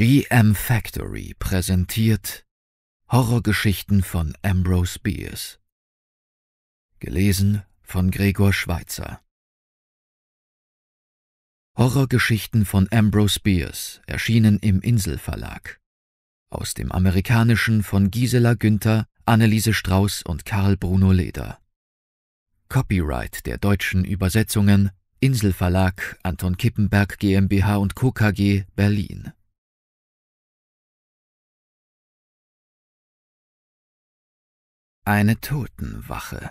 GM Factory präsentiert Horrorgeschichten von Ambrose Bierce. Gelesen von Gregor Schweitzer. Horrorgeschichten von Ambrose Bierce erschienen im Inselverlag. Aus dem Amerikanischen von Gisela Günther, Anneliese Strauß und Karl Bruno Leder. Copyright der deutschen Übersetzungen Inselverlag Anton Kippenberg GmbH und Co. KG Berlin Eine Totenwache.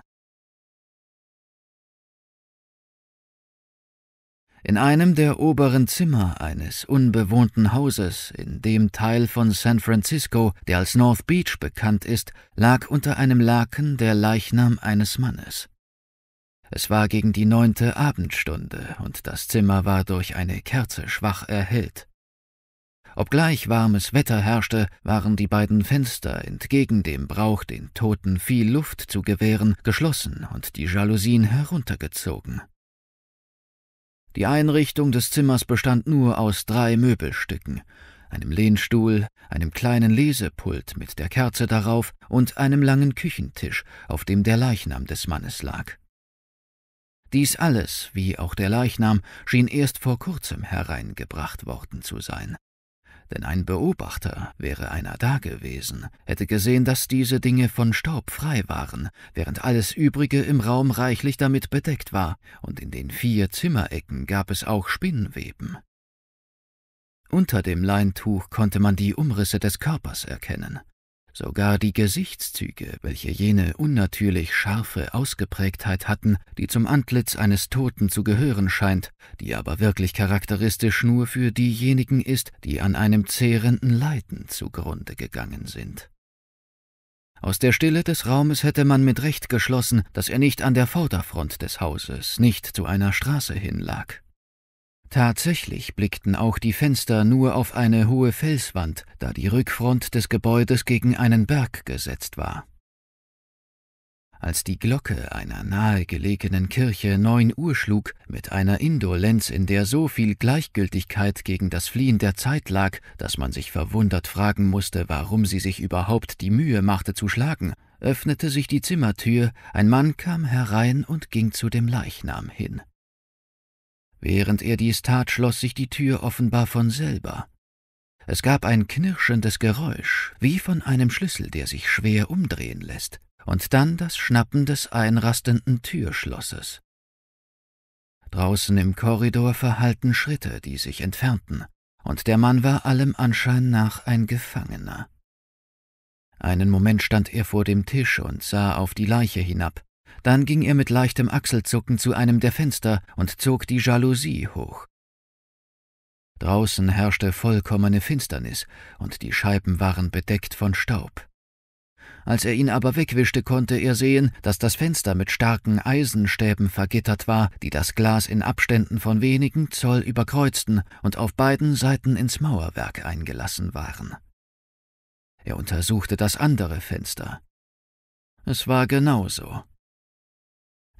In einem der oberen Zimmer eines unbewohnten Hauses in dem Teil von San Francisco, der als North Beach bekannt ist, lag unter einem Laken der Leichnam eines Mannes. Es war gegen die neunte Abendstunde und das Zimmer war durch eine Kerze schwach erhellt. Obgleich warmes Wetter herrschte, waren die beiden Fenster, entgegen dem Brauch, den Toten viel Luft zu gewähren, geschlossen und die Jalousien heruntergezogen. Die Einrichtung des Zimmers bestand nur aus drei Möbelstücken, einem Lehnstuhl, einem kleinen Lesepult mit der Kerze darauf und einem langen Küchentisch, auf dem der Leichnam des Mannes lag. Dies alles, wie auch der Leichnam, schien erst vor kurzem hereingebracht worden zu sein denn ein Beobachter wäre einer dagewesen, hätte gesehen, dass diese Dinge von Staub frei waren, während alles übrige im Raum reichlich damit bedeckt war, und in den vier Zimmerecken gab es auch Spinnweben. Unter dem Leintuch konnte man die Umrisse des Körpers erkennen. Sogar die Gesichtszüge, welche jene unnatürlich scharfe Ausgeprägtheit hatten, die zum Antlitz eines Toten zu gehören scheint, die aber wirklich charakteristisch nur für diejenigen ist, die an einem zehrenden Leiden zugrunde gegangen sind. Aus der Stille des Raumes hätte man mit Recht geschlossen, dass er nicht an der Vorderfront des Hauses, nicht zu einer Straße hinlag. Tatsächlich blickten auch die Fenster nur auf eine hohe Felswand, da die Rückfront des Gebäudes gegen einen Berg gesetzt war. Als die Glocke einer nahegelegenen Kirche neun Uhr schlug, mit einer Indolenz, in der so viel Gleichgültigkeit gegen das Fliehen der Zeit lag, dass man sich verwundert fragen musste, warum sie sich überhaupt die Mühe machte zu schlagen, öffnete sich die Zimmertür, ein Mann kam herein und ging zu dem Leichnam hin. Während er dies tat, schloss sich die Tür offenbar von selber. Es gab ein knirschendes Geräusch, wie von einem Schlüssel, der sich schwer umdrehen lässt, und dann das Schnappen des einrastenden Türschlosses. Draußen im Korridor verhallten Schritte, die sich entfernten, und der Mann war allem Anschein nach ein Gefangener. Einen Moment stand er vor dem Tisch und sah auf die Leiche hinab, dann ging er mit leichtem Achselzucken zu einem der Fenster und zog die Jalousie hoch. Draußen herrschte vollkommene Finsternis, und die Scheiben waren bedeckt von Staub. Als er ihn aber wegwischte, konnte er sehen, dass das Fenster mit starken Eisenstäben vergittert war, die das Glas in Abständen von wenigen Zoll überkreuzten und auf beiden Seiten ins Mauerwerk eingelassen waren. Er untersuchte das andere Fenster. Es war genauso.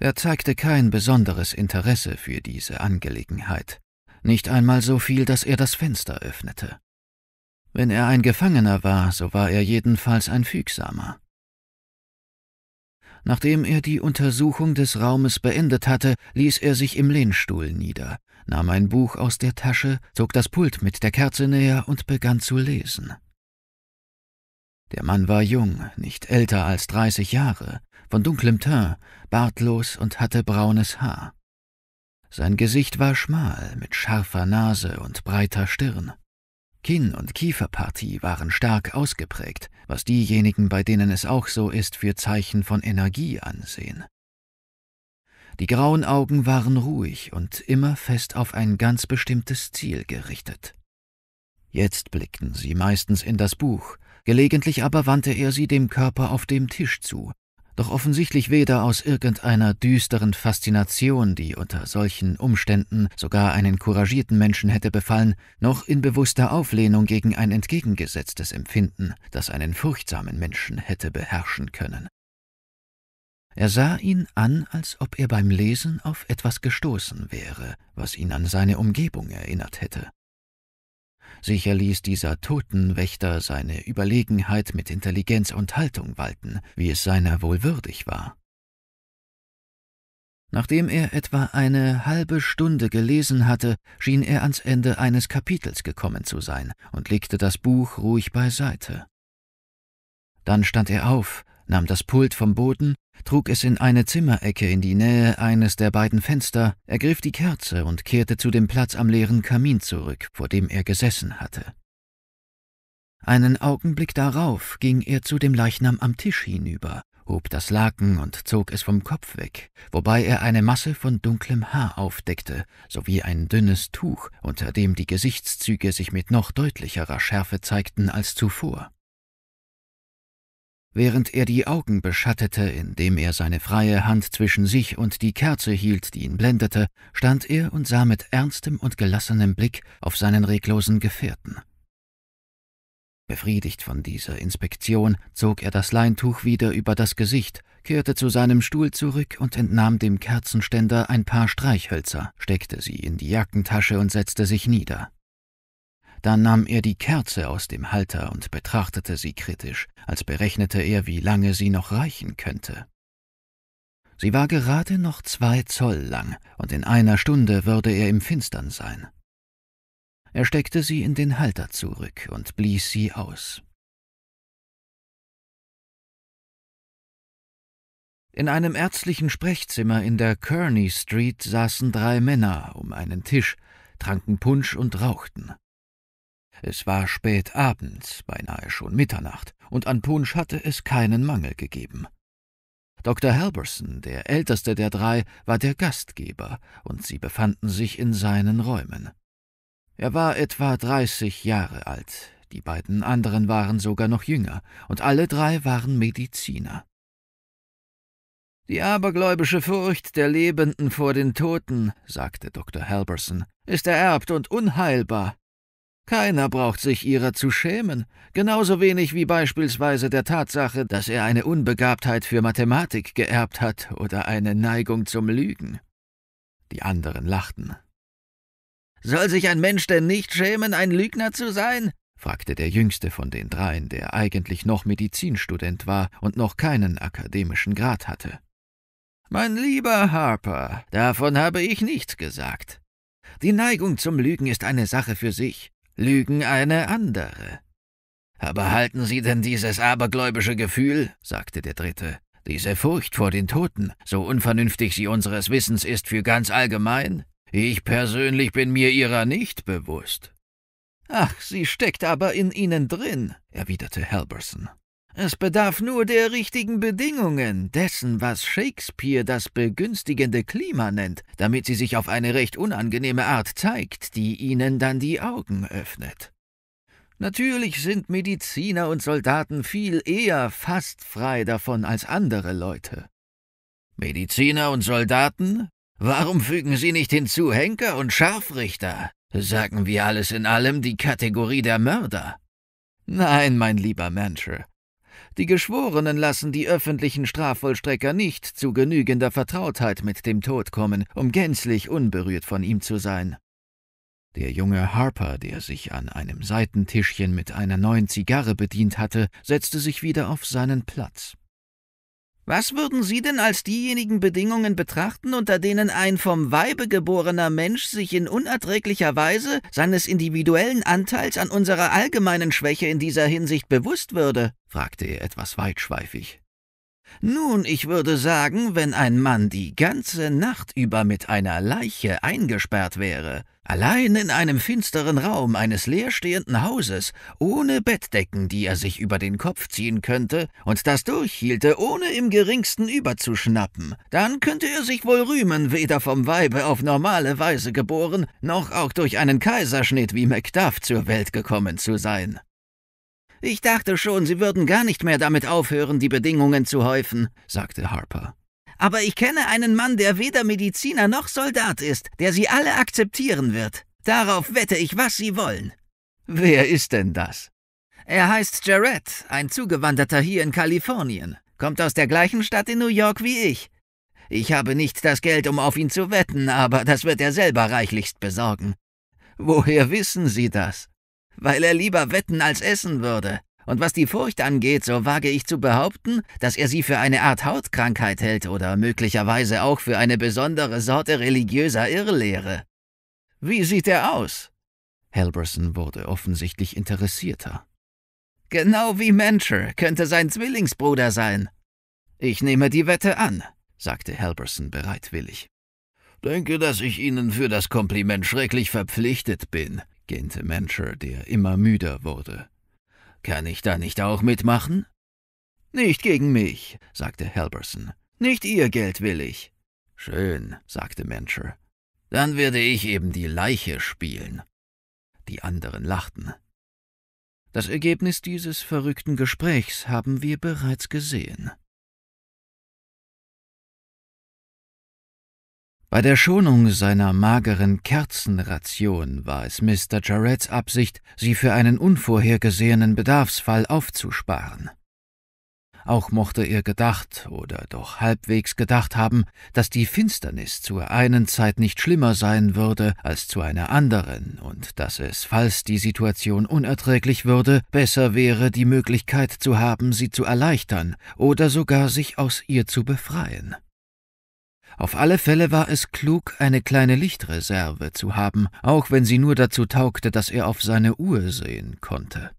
Er zeigte kein besonderes Interesse für diese Angelegenheit, nicht einmal so viel, dass er das Fenster öffnete. Wenn er ein Gefangener war, so war er jedenfalls ein Fügsamer. Nachdem er die Untersuchung des Raumes beendet hatte, ließ er sich im Lehnstuhl nieder, nahm ein Buch aus der Tasche, zog das Pult mit der Kerze näher und begann zu lesen. Der Mann war jung, nicht älter als dreißig Jahre, von dunklem Teint, bartlos und hatte braunes Haar. Sein Gesicht war schmal, mit scharfer Nase und breiter Stirn. Kinn- und Kieferpartie waren stark ausgeprägt, was diejenigen, bei denen es auch so ist, für Zeichen von Energie ansehen. Die grauen Augen waren ruhig und immer fest auf ein ganz bestimmtes Ziel gerichtet. Jetzt blickten sie meistens in das Buch, gelegentlich aber wandte er sie dem Körper auf dem Tisch zu, doch offensichtlich weder aus irgendeiner düsteren Faszination, die unter solchen Umständen sogar einen couragierten Menschen hätte befallen, noch in bewusster Auflehnung gegen ein entgegengesetztes Empfinden, das einen furchtsamen Menschen hätte beherrschen können. Er sah ihn an, als ob er beim Lesen auf etwas gestoßen wäre, was ihn an seine Umgebung erinnert hätte. Sicher ließ dieser Totenwächter seine Überlegenheit mit Intelligenz und Haltung walten, wie es seiner wohl würdig war. Nachdem er etwa eine halbe Stunde gelesen hatte, schien er ans Ende eines Kapitels gekommen zu sein und legte das Buch ruhig beiseite. Dann stand er auf, nahm das Pult vom Boden, trug es in eine Zimmerecke in die Nähe eines der beiden Fenster, ergriff die Kerze und kehrte zu dem Platz am leeren Kamin zurück, vor dem er gesessen hatte. Einen Augenblick darauf ging er zu dem Leichnam am Tisch hinüber, hob das Laken und zog es vom Kopf weg, wobei er eine Masse von dunklem Haar aufdeckte, sowie ein dünnes Tuch, unter dem die Gesichtszüge sich mit noch deutlicherer Schärfe zeigten als zuvor. Während er die Augen beschattete, indem er seine freie Hand zwischen sich und die Kerze hielt, die ihn blendete, stand er und sah mit ernstem und gelassenem Blick auf seinen reglosen Gefährten. Befriedigt von dieser Inspektion zog er das Leintuch wieder über das Gesicht, kehrte zu seinem Stuhl zurück und entnahm dem Kerzenständer ein paar Streichhölzer, steckte sie in die Jackentasche und setzte sich nieder. Dann nahm er die Kerze aus dem Halter und betrachtete sie kritisch, als berechnete er, wie lange sie noch reichen könnte. Sie war gerade noch zwei Zoll lang, und in einer Stunde würde er im Finstern sein. Er steckte sie in den Halter zurück und blies sie aus. In einem ärztlichen Sprechzimmer in der Kearney Street saßen drei Männer um einen Tisch, tranken Punsch und rauchten. Es war spät abends, beinahe schon Mitternacht, und an Punsch hatte es keinen Mangel gegeben. Dr. Halberson, der älteste der drei, war der Gastgeber, und sie befanden sich in seinen Räumen. Er war etwa dreißig Jahre alt, die beiden anderen waren sogar noch jünger, und alle drei waren Mediziner. Die abergläubische Furcht der Lebenden vor den Toten, sagte Dr. Halberson, ist ererbt und unheilbar, keiner braucht sich ihrer zu schämen, genauso wenig wie beispielsweise der Tatsache, dass er eine Unbegabtheit für Mathematik geerbt hat oder eine Neigung zum Lügen. Die anderen lachten. Soll sich ein Mensch denn nicht schämen, ein Lügner zu sein? fragte der jüngste von den dreien, der eigentlich noch Medizinstudent war und noch keinen akademischen Grad hatte. Mein lieber Harper, davon habe ich nichts gesagt. Die Neigung zum Lügen ist eine Sache für sich. Lügen eine andere. Aber halten Sie denn dieses abergläubische Gefühl, sagte der Dritte, diese Furcht vor den Toten, so unvernünftig sie unseres Wissens ist, für ganz allgemein? Ich persönlich bin mir ihrer nicht bewusst. Ach, sie steckt aber in Ihnen drin, erwiderte Halberson. Es bedarf nur der richtigen Bedingungen, dessen, was Shakespeare das begünstigende Klima nennt, damit sie sich auf eine recht unangenehme Art zeigt, die ihnen dann die Augen öffnet. Natürlich sind Mediziner und Soldaten viel eher fast frei davon als andere Leute. Mediziner und Soldaten? Warum fügen Sie nicht hinzu Henker und Scharfrichter? Sagen wir alles in allem die Kategorie der Mörder. Nein, mein lieber Mancher, die Geschworenen lassen die öffentlichen Strafvollstrecker nicht zu genügender Vertrautheit mit dem Tod kommen, um gänzlich unberührt von ihm zu sein. Der junge Harper, der sich an einem Seitentischchen mit einer neuen Zigarre bedient hatte, setzte sich wieder auf seinen Platz. Was würden Sie denn als diejenigen Bedingungen betrachten, unter denen ein vom Weibe geborener Mensch sich in unerträglicher Weise seines individuellen Anteils an unserer allgemeinen Schwäche in dieser Hinsicht bewusst würde? fragte er etwas weitschweifig. Nun, ich würde sagen, wenn ein Mann die ganze Nacht über mit einer Leiche eingesperrt wäre, Allein in einem finsteren Raum eines leerstehenden Hauses, ohne Bettdecken, die er sich über den Kopf ziehen könnte, und das durchhielte, ohne im geringsten überzuschnappen, dann könnte er sich wohl rühmen, weder vom Weibe auf normale Weise geboren, noch auch durch einen Kaiserschnitt wie Macduff zur Welt gekommen zu sein. Ich dachte schon, Sie würden gar nicht mehr damit aufhören, die Bedingungen zu häufen, sagte Harper aber ich kenne einen Mann, der weder Mediziner noch Soldat ist, der sie alle akzeptieren wird. Darauf wette ich, was sie wollen. Wer ist denn das? Er heißt Jared, ein Zugewanderter hier in Kalifornien, kommt aus der gleichen Stadt in New York wie ich. Ich habe nicht das Geld, um auf ihn zu wetten, aber das wird er selber reichlichst besorgen. Woher wissen Sie das? Weil er lieber wetten als essen würde. Und was die Furcht angeht, so wage ich zu behaupten, dass er sie für eine Art Hautkrankheit hält oder möglicherweise auch für eine besondere Sorte religiöser Irrlehre. Wie sieht er aus? Halberson wurde offensichtlich interessierter. Genau wie Mancher könnte sein Zwillingsbruder sein. Ich nehme die Wette an, sagte Halberson bereitwillig. Denke, dass ich Ihnen für das Kompliment schrecklich verpflichtet bin, gähnte Mancher, der immer müder wurde. Kann ich da nicht auch mitmachen? Nicht gegen mich, sagte Halberson. Nicht ihr Geld will ich. Schön, sagte Mancher. Dann werde ich eben die Leiche spielen. Die anderen lachten. Das Ergebnis dieses verrückten Gesprächs haben wir bereits gesehen. Bei der Schonung seiner mageren Kerzenration war es Mr. Jarretts Absicht, sie für einen unvorhergesehenen Bedarfsfall aufzusparen. Auch mochte er gedacht oder doch halbwegs gedacht haben, dass die Finsternis zur einen Zeit nicht schlimmer sein würde als zu einer anderen und dass es, falls die Situation unerträglich würde, besser wäre, die Möglichkeit zu haben, sie zu erleichtern oder sogar sich aus ihr zu befreien. Auf alle Fälle war es klug, eine kleine Lichtreserve zu haben, auch wenn sie nur dazu taugte, dass er auf seine Uhr sehen konnte.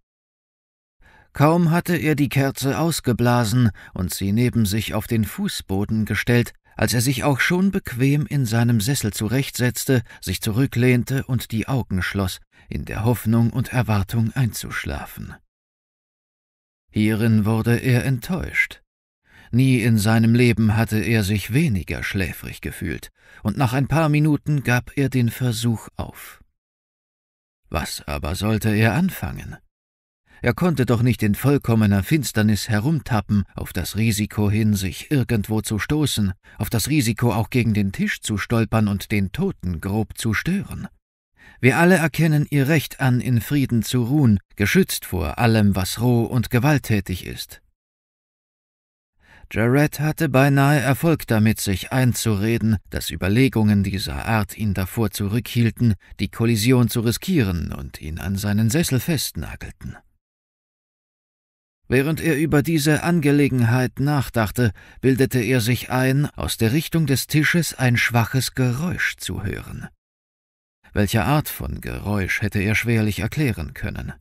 Kaum hatte er die Kerze ausgeblasen und sie neben sich auf den Fußboden gestellt, als er sich auch schon bequem in seinem Sessel zurechtsetzte, sich zurücklehnte und die Augen schloss, in der Hoffnung und Erwartung einzuschlafen. Hierin wurde er enttäuscht. Nie in seinem Leben hatte er sich weniger schläfrig gefühlt, und nach ein paar Minuten gab er den Versuch auf. Was aber sollte er anfangen? Er konnte doch nicht in vollkommener Finsternis herumtappen, auf das Risiko hin, sich irgendwo zu stoßen, auf das Risiko auch gegen den Tisch zu stolpern und den Toten grob zu stören. Wir alle erkennen ihr Recht an, in Frieden zu ruhen, geschützt vor allem, was roh und gewalttätig ist. Jared hatte beinahe Erfolg damit, sich einzureden, dass Überlegungen dieser Art ihn davor zurückhielten, die Kollision zu riskieren und ihn an seinen Sessel festnagelten. Während er über diese Angelegenheit nachdachte, bildete er sich ein, aus der Richtung des Tisches ein schwaches Geräusch zu hören. Welche Art von Geräusch hätte er schwerlich erklären können?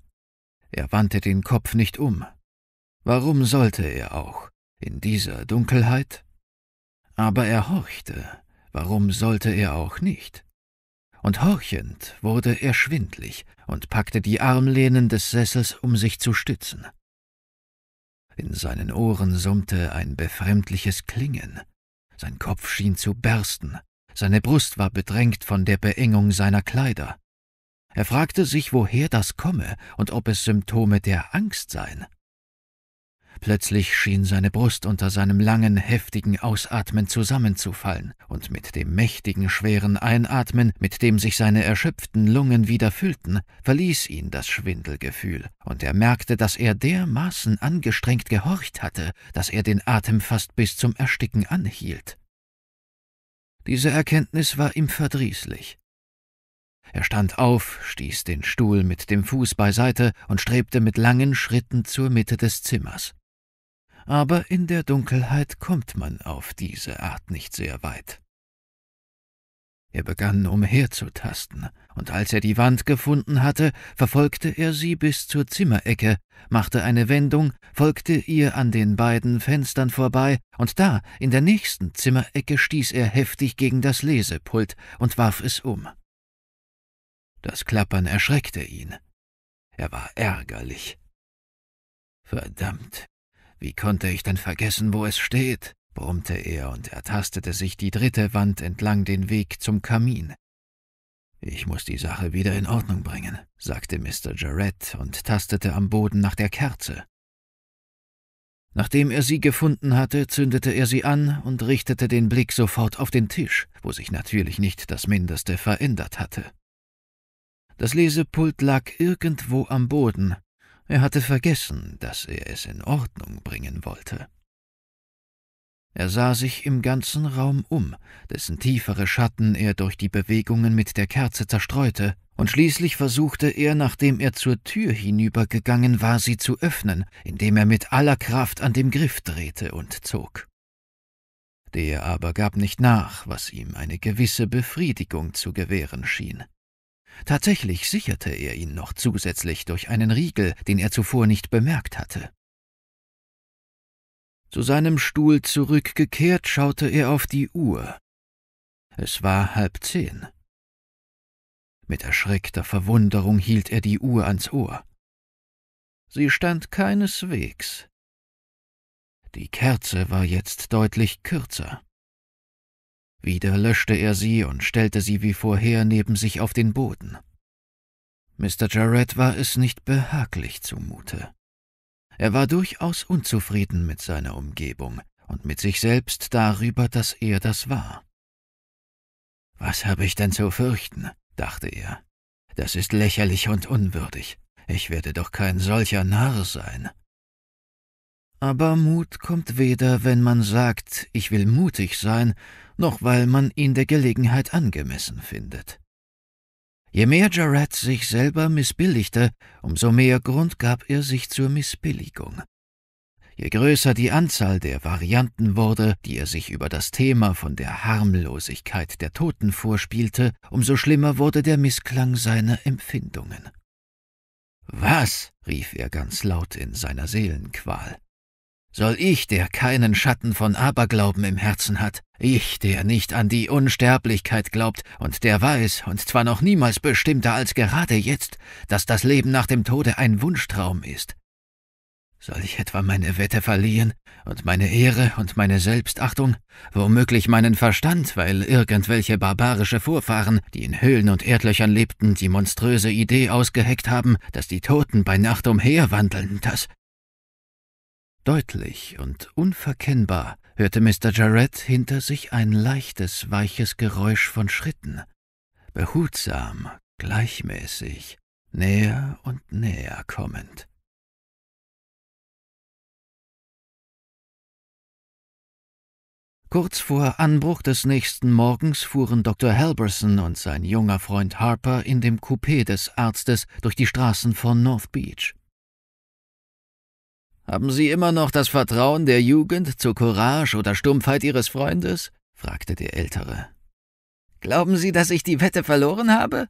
Er wandte den Kopf nicht um. Warum sollte er auch? in dieser Dunkelheit? Aber er horchte, warum sollte er auch nicht? Und horchend wurde er schwindlig und packte die Armlehnen des Sessels, um sich zu stützen. In seinen Ohren summte ein befremdliches Klingen. Sein Kopf schien zu bersten, seine Brust war bedrängt von der Beengung seiner Kleider. Er fragte sich, woher das komme und ob es Symptome der Angst seien. Plötzlich schien seine Brust unter seinem langen, heftigen Ausatmen zusammenzufallen, und mit dem mächtigen, schweren Einatmen, mit dem sich seine erschöpften Lungen wieder füllten, verließ ihn das Schwindelgefühl, und er merkte, dass er dermaßen angestrengt gehorcht hatte, dass er den Atem fast bis zum Ersticken anhielt. Diese Erkenntnis war ihm verdrießlich. Er stand auf, stieß den Stuhl mit dem Fuß beiseite und strebte mit langen Schritten zur Mitte des Zimmers aber in der Dunkelheit kommt man auf diese Art nicht sehr weit. Er begann umherzutasten, und als er die Wand gefunden hatte, verfolgte er sie bis zur Zimmerecke, machte eine Wendung, folgte ihr an den beiden Fenstern vorbei, und da, in der nächsten Zimmerecke, stieß er heftig gegen das Lesepult und warf es um. Das Klappern erschreckte ihn. Er war ärgerlich. Verdammt, wie konnte ich denn vergessen, wo es steht? brummte er und ertastete sich die dritte Wand entlang den Weg zum Kamin. Ich muss die Sache wieder in Ordnung bringen, sagte Mr. Jarrett und tastete am Boden nach der Kerze. Nachdem er sie gefunden hatte, zündete er sie an und richtete den Blick sofort auf den Tisch, wo sich natürlich nicht das Mindeste verändert hatte. Das Lesepult lag irgendwo am Boden, er hatte vergessen, dass er es in Ordnung bringen wollte. Er sah sich im ganzen Raum um, dessen tiefere Schatten er durch die Bewegungen mit der Kerze zerstreute, und schließlich versuchte er, nachdem er zur Tür hinübergegangen war, sie zu öffnen, indem er mit aller Kraft an dem Griff drehte und zog. Der aber gab nicht nach, was ihm eine gewisse Befriedigung zu gewähren schien. Tatsächlich sicherte er ihn noch zusätzlich durch einen Riegel, den er zuvor nicht bemerkt hatte. Zu seinem Stuhl zurückgekehrt, schaute er auf die Uhr. Es war halb zehn. Mit erschreckter Verwunderung hielt er die Uhr ans Ohr. Sie stand keineswegs. Die Kerze war jetzt deutlich kürzer. Wieder löschte er sie und stellte sie wie vorher neben sich auf den Boden. Mr. Jarrett war es nicht behaglich zumute. Er war durchaus unzufrieden mit seiner Umgebung und mit sich selbst darüber, dass er das war. Was habe ich denn zu fürchten? dachte er. Das ist lächerlich und unwürdig. Ich werde doch kein solcher Narr sein. Aber Mut kommt weder, wenn man sagt, ich will mutig sein, noch weil man ihn der Gelegenheit angemessen findet. Je mehr Jarrett sich selber missbilligte, umso mehr Grund gab er sich zur Missbilligung. Je größer die Anzahl der Varianten wurde, die er sich über das Thema von der Harmlosigkeit der Toten vorspielte, umso schlimmer wurde der Missklang seiner Empfindungen. Was? rief er ganz laut in seiner Seelenqual. Soll ich, der keinen Schatten von Aberglauben im Herzen hat, ich, der nicht an die Unsterblichkeit glaubt und der weiß, und zwar noch niemals bestimmter als gerade jetzt, dass das Leben nach dem Tode ein Wunschtraum ist, soll ich etwa meine Wette verlieren und meine Ehre und meine Selbstachtung, womöglich meinen Verstand, weil irgendwelche barbarische Vorfahren, die in Höhlen und Erdlöchern lebten, die monströse Idee ausgeheckt haben, dass die Toten bei Nacht umherwandeln, dass Deutlich und unverkennbar hörte Mr. Jarrett hinter sich ein leichtes, weiches Geräusch von Schritten. Behutsam, gleichmäßig, näher und näher kommend. Kurz vor Anbruch des nächsten Morgens fuhren Dr. Halberson und sein junger Freund Harper in dem Coupé des Arztes durch die Straßen von North Beach. Haben Sie immer noch das Vertrauen der Jugend zur Courage oder Stumpfheit Ihres Freundes? fragte der Ältere. Glauben Sie, dass ich die Wette verloren habe?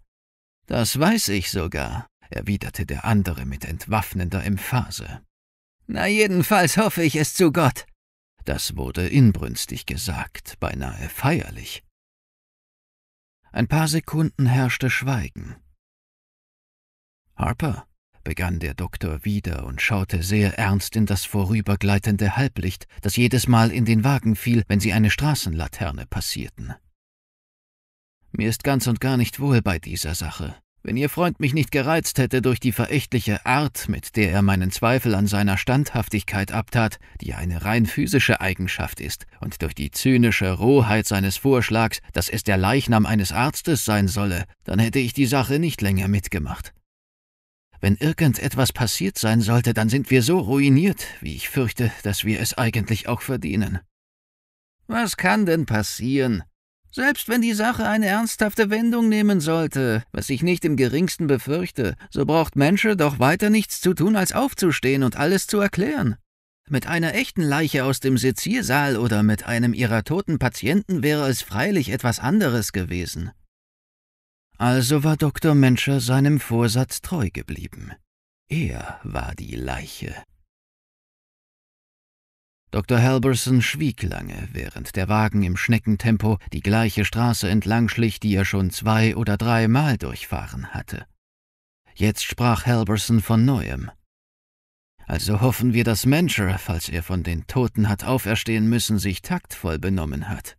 Das weiß ich sogar, erwiderte der andere mit entwaffnender Emphase. Na jedenfalls hoffe ich es zu Gott. Das wurde inbrünstig gesagt, beinahe feierlich. Ein paar Sekunden herrschte Schweigen. Harper, begann der Doktor wieder und schaute sehr ernst in das vorübergleitende Halblicht, das jedes Mal in den Wagen fiel, wenn sie eine Straßenlaterne passierten. Mir ist ganz und gar nicht wohl bei dieser Sache. Wenn Ihr Freund mich nicht gereizt hätte durch die verächtliche Art, mit der er meinen Zweifel an seiner Standhaftigkeit abtat, die eine rein physische Eigenschaft ist, und durch die zynische Rohheit seines Vorschlags, dass es der Leichnam eines Arztes sein solle, dann hätte ich die Sache nicht länger mitgemacht. Wenn irgendetwas passiert sein sollte, dann sind wir so ruiniert, wie ich fürchte, dass wir es eigentlich auch verdienen. Was kann denn passieren? Selbst wenn die Sache eine ernsthafte Wendung nehmen sollte, was ich nicht im geringsten befürchte, so braucht Mensch doch weiter nichts zu tun, als aufzustehen und alles zu erklären. Mit einer echten Leiche aus dem Seziersaal oder mit einem ihrer toten Patienten wäre es freilich etwas anderes gewesen. Also war Dr. Menscher seinem Vorsatz treu geblieben. Er war die Leiche. Dr. Halberson schwieg lange, während der Wagen im Schneckentempo die gleiche Straße entlang schlich, die er schon zwei oder dreimal durchfahren hatte. Jetzt sprach Halberson von neuem. Also hoffen wir, dass Mancher, falls er von den Toten hat auferstehen müssen, sich taktvoll benommen hat.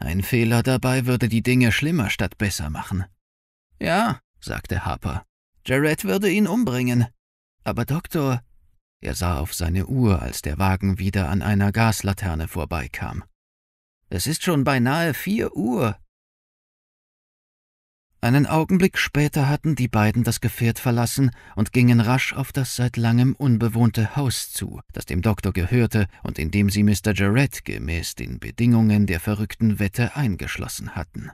Ein Fehler dabei würde die Dinge schlimmer statt besser machen. Ja, sagte Harper. Jared würde ihn umbringen. Aber Doktor. Er sah auf seine Uhr, als der Wagen wieder an einer Gaslaterne vorbeikam. Es ist schon beinahe vier Uhr. Einen Augenblick später hatten die beiden das Gefährt verlassen und gingen rasch auf das seit langem unbewohnte Haus zu, das dem Doktor gehörte und in dem sie Mr. Jarrett gemäß den Bedingungen der verrückten Wette eingeschlossen hatten.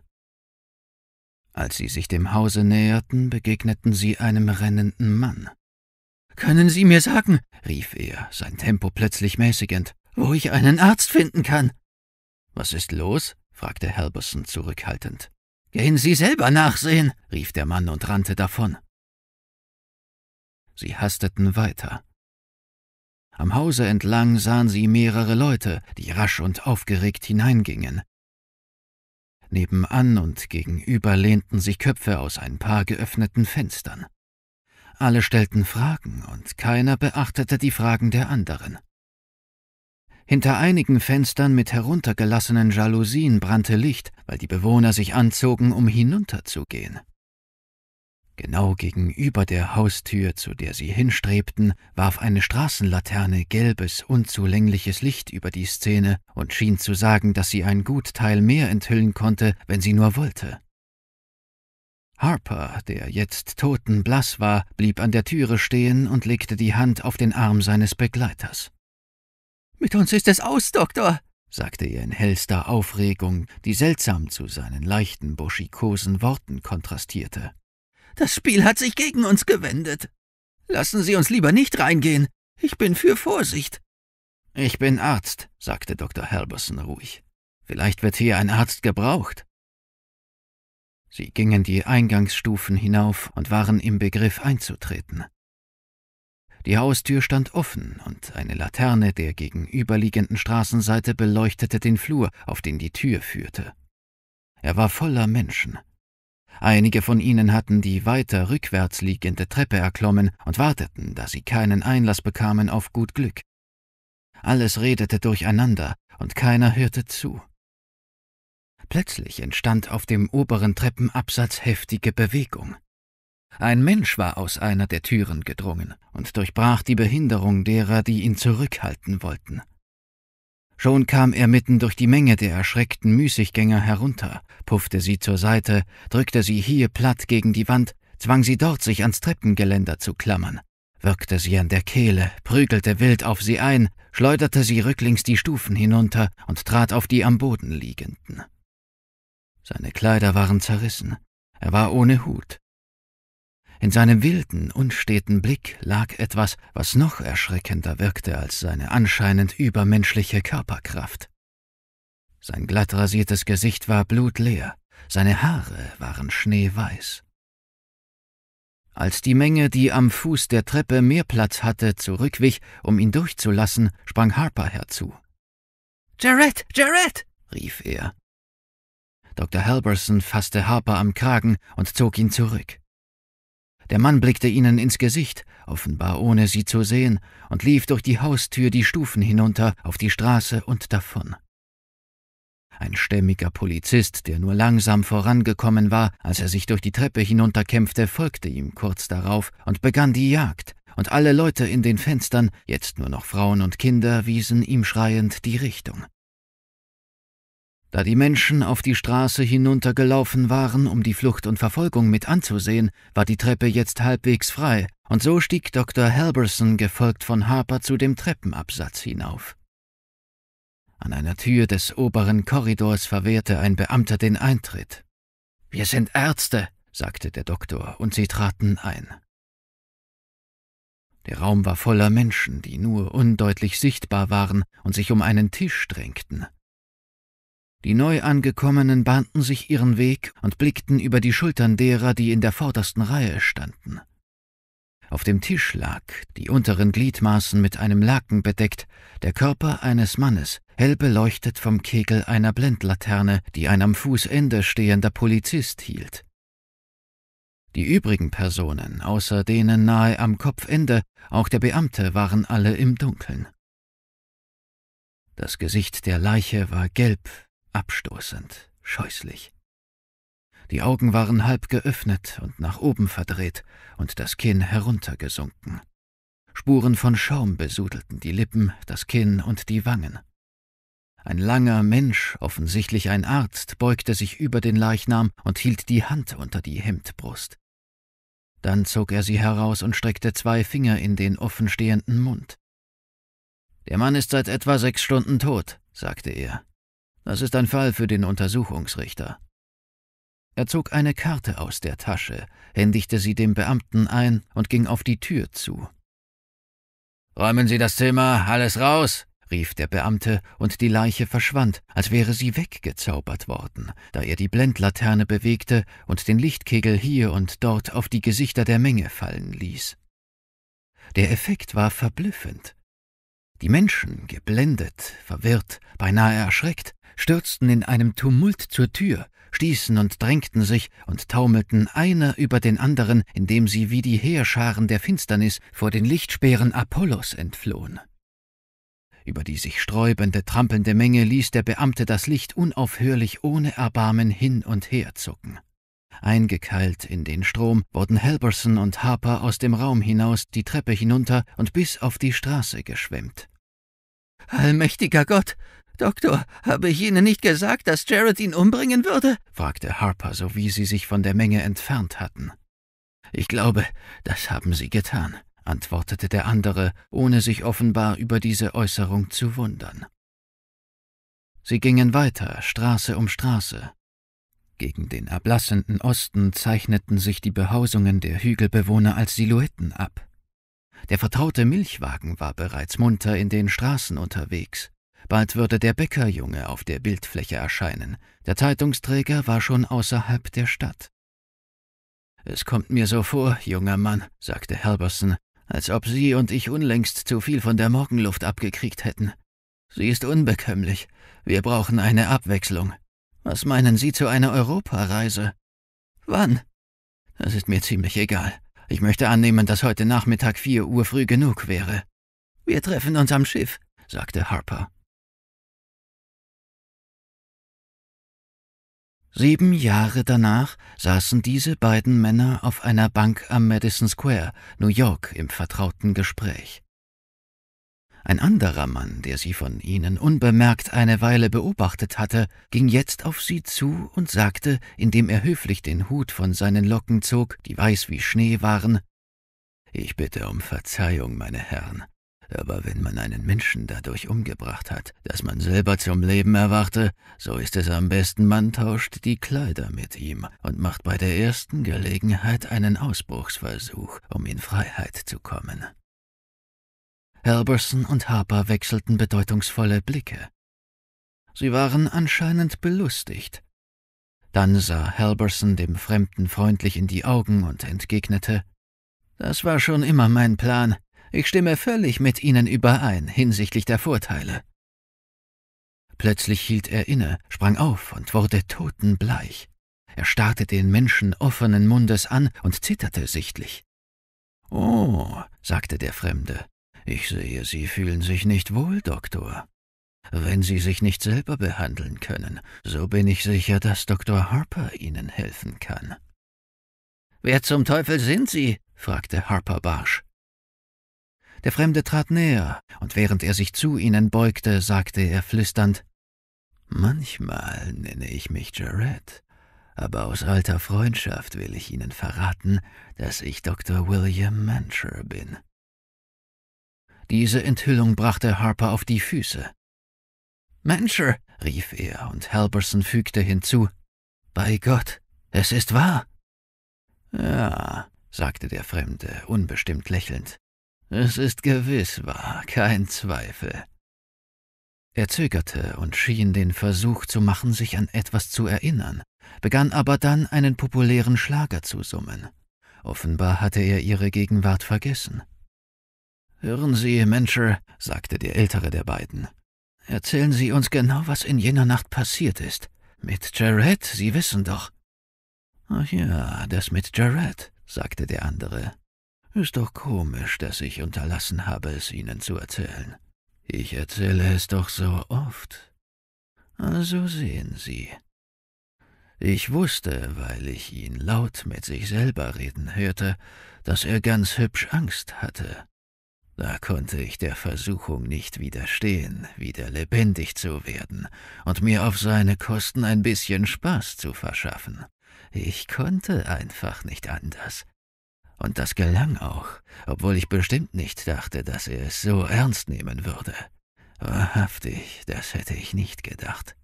Als sie sich dem Hause näherten, begegneten sie einem rennenden Mann. Können Sie mir sagen, rief er, sein Tempo plötzlich mäßigend, wo ich einen Arzt finden kann? Was ist los? fragte Halberson zurückhaltend. Gehen Sie selber nachsehen, rief der Mann und rannte davon. Sie hasteten weiter. Am Hause entlang sahen sie mehrere Leute, die rasch und aufgeregt hineingingen. Nebenan und gegenüber lehnten sich Köpfe aus ein paar geöffneten Fenstern. Alle stellten Fragen, und keiner beachtete die Fragen der anderen. Hinter einigen Fenstern mit heruntergelassenen Jalousien brannte Licht, weil die Bewohner sich anzogen, um hinunterzugehen. Genau gegenüber der Haustür, zu der sie hinstrebten, warf eine Straßenlaterne gelbes, unzulängliches Licht über die Szene und schien zu sagen, dass sie ein gut Teil mehr enthüllen konnte, wenn sie nur wollte. Harper, der jetzt totenblass war, blieb an der Türe stehen und legte die Hand auf den Arm seines Begleiters. Mit uns ist es aus, Doktor, sagte er in hellster Aufregung, die seltsam zu seinen leichten, buschikosen Worten kontrastierte. Das Spiel hat sich gegen uns gewendet. Lassen Sie uns lieber nicht reingehen. Ich bin für Vorsicht. Ich bin Arzt, sagte Dr. Halberson ruhig. Vielleicht wird hier ein Arzt gebraucht. Sie gingen die Eingangsstufen hinauf und waren im Begriff einzutreten. Die Haustür stand offen und eine Laterne der gegenüberliegenden Straßenseite beleuchtete den Flur, auf den die Tür führte. Er war voller Menschen. Einige von ihnen hatten die weiter rückwärts liegende Treppe erklommen und warteten, da sie keinen Einlass bekamen, auf gut Glück. Alles redete durcheinander und keiner hörte zu. Plötzlich entstand auf dem oberen Treppenabsatz heftige Bewegung. Ein Mensch war aus einer der Türen gedrungen und durchbrach die Behinderung derer, die ihn zurückhalten wollten. Schon kam er mitten durch die Menge der erschreckten Müßiggänger herunter, puffte sie zur Seite, drückte sie hier platt gegen die Wand, zwang sie dort, sich ans Treppengeländer zu klammern, wirkte sie an der Kehle, prügelte wild auf sie ein, schleuderte sie rücklings die Stufen hinunter und trat auf die am Boden liegenden. Seine Kleider waren zerrissen, er war ohne Hut, in seinem wilden, unsteten Blick lag etwas, was noch erschreckender wirkte als seine anscheinend übermenschliche Körperkraft. Sein glattrasiertes Gesicht war blutleer, seine Haare waren schneeweiß. Als die Menge, die am Fuß der Treppe mehr Platz hatte, zurückwich, um ihn durchzulassen, sprang Harper herzu. Jared, Jared! rief er. Dr. Halberson fasste Harper am Kragen und zog ihn zurück. Der Mann blickte ihnen ins Gesicht, offenbar ohne sie zu sehen, und lief durch die Haustür die Stufen hinunter, auf die Straße und davon. Ein stämmiger Polizist, der nur langsam vorangekommen war, als er sich durch die Treppe hinunterkämpfte, folgte ihm kurz darauf und begann die Jagd, und alle Leute in den Fenstern, jetzt nur noch Frauen und Kinder, wiesen ihm schreiend die Richtung. Da die Menschen auf die Straße hinuntergelaufen waren, um die Flucht und Verfolgung mit anzusehen, war die Treppe jetzt halbwegs frei, und so stieg Dr. Halberson, gefolgt von Harper, zu dem Treppenabsatz hinauf. An einer Tür des oberen Korridors verwehrte ein Beamter den Eintritt. Wir sind Ärzte, sagte der Doktor, und sie traten ein. Der Raum war voller Menschen, die nur undeutlich sichtbar waren und sich um einen Tisch drängten. Die Neuangekommenen bahnten sich ihren Weg und blickten über die Schultern derer, die in der vordersten Reihe standen. Auf dem Tisch lag, die unteren Gliedmaßen mit einem Laken bedeckt, der Körper eines Mannes, hell beleuchtet vom Kegel einer Blendlaterne, die ein am Fußende stehender Polizist hielt. Die übrigen Personen, außer denen nahe am Kopfende, auch der Beamte, waren alle im Dunkeln. Das Gesicht der Leiche war gelb abstoßend, scheußlich. Die Augen waren halb geöffnet und nach oben verdreht und das Kinn heruntergesunken. Spuren von Schaum besudelten die Lippen, das Kinn und die Wangen. Ein langer Mensch, offensichtlich ein Arzt, beugte sich über den Leichnam und hielt die Hand unter die Hemdbrust. Dann zog er sie heraus und streckte zwei Finger in den offenstehenden Mund. Der Mann ist seit etwa sechs Stunden tot, sagte er. Das ist ein Fall für den Untersuchungsrichter. Er zog eine Karte aus der Tasche, händigte sie dem Beamten ein und ging auf die Tür zu. Räumen Sie das Zimmer, alles raus, rief der Beamte, und die Leiche verschwand, als wäre sie weggezaubert worden, da er die Blendlaterne bewegte und den Lichtkegel hier und dort auf die Gesichter der Menge fallen ließ. Der Effekt war verblüffend. Die Menschen, geblendet, verwirrt, beinahe erschreckt, stürzten in einem Tumult zur Tür, stießen und drängten sich und taumelten einer über den anderen, indem sie wie die Heerscharen der Finsternis vor den Lichtspeeren Apollos entflohen. Über die sich sträubende, trampelnde Menge ließ der Beamte das Licht unaufhörlich ohne Erbarmen hin und her zucken. Eingekeilt in den Strom wurden Halberson und Harper aus dem Raum hinaus die Treppe hinunter und bis auf die Straße geschwemmt. Allmächtiger Gott, Doktor, habe ich Ihnen nicht gesagt, dass Jared ihn umbringen würde? fragte Harper, sowie sie sich von der Menge entfernt hatten. Ich glaube, das haben Sie getan, antwortete der andere, ohne sich offenbar über diese Äußerung zu wundern. Sie gingen weiter, Straße um Straße. Gegen den erblassenden Osten zeichneten sich die Behausungen der Hügelbewohner als Silhouetten ab. Der vertraute Milchwagen war bereits munter in den Straßen unterwegs. Bald würde der Bäckerjunge auf der Bildfläche erscheinen. Der Zeitungsträger war schon außerhalb der Stadt. Es kommt mir so vor, junger Mann, sagte Halberson, als ob Sie und ich unlängst zu viel von der Morgenluft abgekriegt hätten. Sie ist unbekömmlich. Wir brauchen eine Abwechslung. Was meinen Sie zu einer Europareise? Wann? Das ist mir ziemlich egal. Ich möchte annehmen, dass heute Nachmittag vier Uhr früh genug wäre. Wir treffen uns am Schiff, sagte Harper. Sieben Jahre danach saßen diese beiden Männer auf einer Bank am Madison Square, New York, im vertrauten Gespräch. Ein anderer Mann, der sie von ihnen unbemerkt eine Weile beobachtet hatte, ging jetzt auf sie zu und sagte, indem er höflich den Hut von seinen Locken zog, die weiß wie Schnee waren Ich bitte um Verzeihung, meine Herren, aber wenn man einen Menschen dadurch umgebracht hat, dass man selber zum Leben erwachte, so ist es am besten, man tauscht die Kleider mit ihm und macht bei der ersten Gelegenheit einen Ausbruchsversuch, um in Freiheit zu kommen. Halberson und Harper wechselten bedeutungsvolle Blicke. Sie waren anscheinend belustigt. Dann sah Halberson dem Fremden freundlich in die Augen und entgegnete, »Das war schon immer mein Plan. Ich stimme völlig mit Ihnen überein hinsichtlich der Vorteile. Plötzlich hielt er inne, sprang auf und wurde totenbleich. Er starrte den Menschen offenen Mundes an und zitterte sichtlich. Oh, sagte der Fremde, ich sehe, Sie fühlen sich nicht wohl, Doktor. Wenn Sie sich nicht selber behandeln können, so bin ich sicher, dass Dr. Harper Ihnen helfen kann. Wer zum Teufel sind Sie? fragte Harper barsch. Der Fremde trat näher, und während er sich zu ihnen beugte, sagte er flüsternd Manchmal nenne ich mich Jared, aber aus alter Freundschaft will ich Ihnen verraten, dass ich Dr. William Mancher bin. Diese Enthüllung brachte Harper auf die Füße. Mancher, rief er, und Halberson fügte hinzu, bei Gott, es ist wahr. Ja, sagte der Fremde, unbestimmt lächelnd. Es ist gewiss wahr, kein Zweifel. Er zögerte und schien den Versuch zu machen, sich an etwas zu erinnern, begann aber dann einen populären Schlager zu summen. Offenbar hatte er ihre Gegenwart vergessen. Hören Sie, Menscher, sagte der ältere der beiden, erzählen Sie uns genau, was in jener Nacht passiert ist. Mit Jared, Sie wissen doch. Ach ja, das mit Jared, sagte der andere. Ist doch komisch, dass ich unterlassen habe, es Ihnen zu erzählen. Ich erzähle es doch so oft. Also sehen Sie. Ich wusste, weil ich ihn laut mit sich selber reden hörte, dass er ganz hübsch Angst hatte. Da konnte ich der Versuchung nicht widerstehen, wieder lebendig zu werden und mir auf seine Kosten ein bisschen Spaß zu verschaffen. Ich konnte einfach nicht anders. Und das gelang auch, obwohl ich bestimmt nicht dachte, dass er es so ernst nehmen würde. Wahrhaftig, das hätte ich nicht gedacht.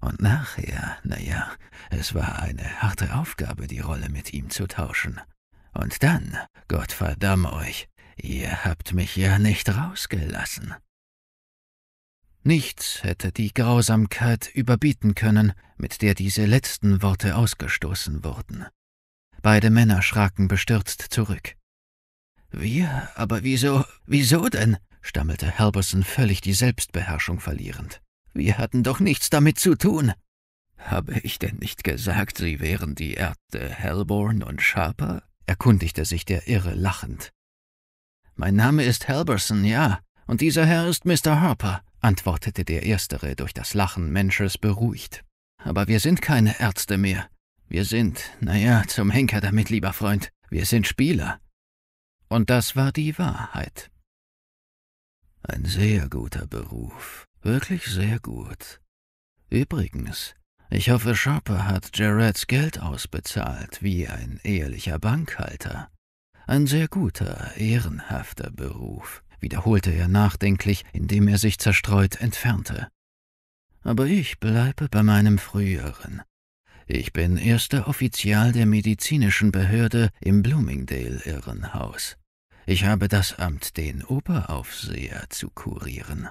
Und nachher, naja, es war eine harte Aufgabe, die Rolle mit ihm zu tauschen. Und dann, Gott verdamm euch, ihr habt mich ja nicht rausgelassen. Nichts hätte die Grausamkeit überbieten können, mit der diese letzten Worte ausgestoßen wurden. Beide Männer schraken bestürzt zurück. Wir? Aber wieso, wieso denn? stammelte Halberson völlig die Selbstbeherrschung verlierend. Wir hatten doch nichts damit zu tun. Habe ich denn nicht gesagt, Sie wären die Ärzte Hellborn und Sharper? erkundigte sich der Irre lachend. Mein Name ist Halberson, ja, und dieser Herr ist Mr. Harper, antwortete der Erstere durch das Lachen Menschers beruhigt. Aber wir sind keine Ärzte mehr. Wir sind, naja, zum Henker damit, lieber Freund. Wir sind Spieler. Und das war die Wahrheit. Ein sehr guter Beruf. Wirklich sehr gut. Übrigens, ich hoffe, Schoppe hat Jareds Geld ausbezahlt, wie ein ehrlicher Bankhalter. Ein sehr guter, ehrenhafter Beruf, wiederholte er nachdenklich, indem er sich zerstreut entfernte. Aber ich bleibe bei meinem früheren, ich bin erster Offizial der medizinischen Behörde im Bloomingdale-Irrenhaus. Ich habe das Amt, den Oberaufseher zu kurieren.